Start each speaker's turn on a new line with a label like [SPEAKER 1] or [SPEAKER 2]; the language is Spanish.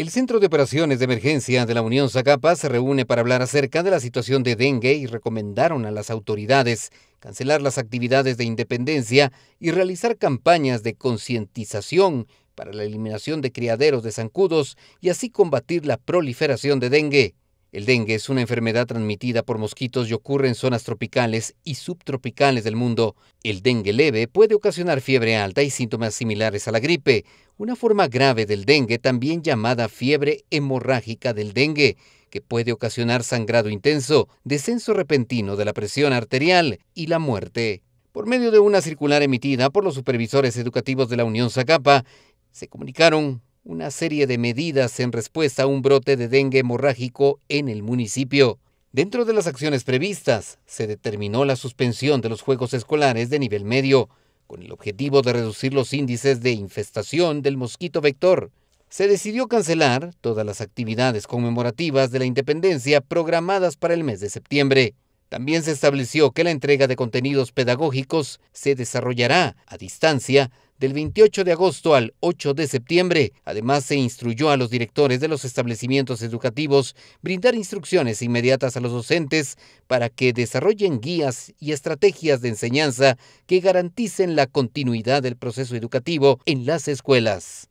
[SPEAKER 1] El Centro de Operaciones de Emergencia de la Unión Zacapa se reúne para hablar acerca de la situación de dengue y recomendaron a las autoridades cancelar las actividades de independencia y realizar campañas de concientización para la eliminación de criaderos de zancudos y así combatir la proliferación de dengue. El dengue es una enfermedad transmitida por mosquitos y ocurre en zonas tropicales y subtropicales del mundo. El dengue leve puede ocasionar fiebre alta y síntomas similares a la gripe, una forma grave del dengue también llamada fiebre hemorrágica del dengue, que puede ocasionar sangrado intenso, descenso repentino de la presión arterial y la muerte. Por medio de una circular emitida por los supervisores educativos de la Unión Zacapa, se comunicaron una serie de medidas en respuesta a un brote de dengue hemorrágico en el municipio. Dentro de las acciones previstas, se determinó la suspensión de los juegos escolares de nivel medio, con el objetivo de reducir los índices de infestación del mosquito vector. Se decidió cancelar todas las actividades conmemorativas de la independencia programadas para el mes de septiembre. También se estableció que la entrega de contenidos pedagógicos se desarrollará a distancia del 28 de agosto al 8 de septiembre. Además, se instruyó a los directores de los establecimientos educativos brindar instrucciones inmediatas a los docentes para que desarrollen guías y estrategias de enseñanza que garanticen la continuidad del proceso educativo en las escuelas.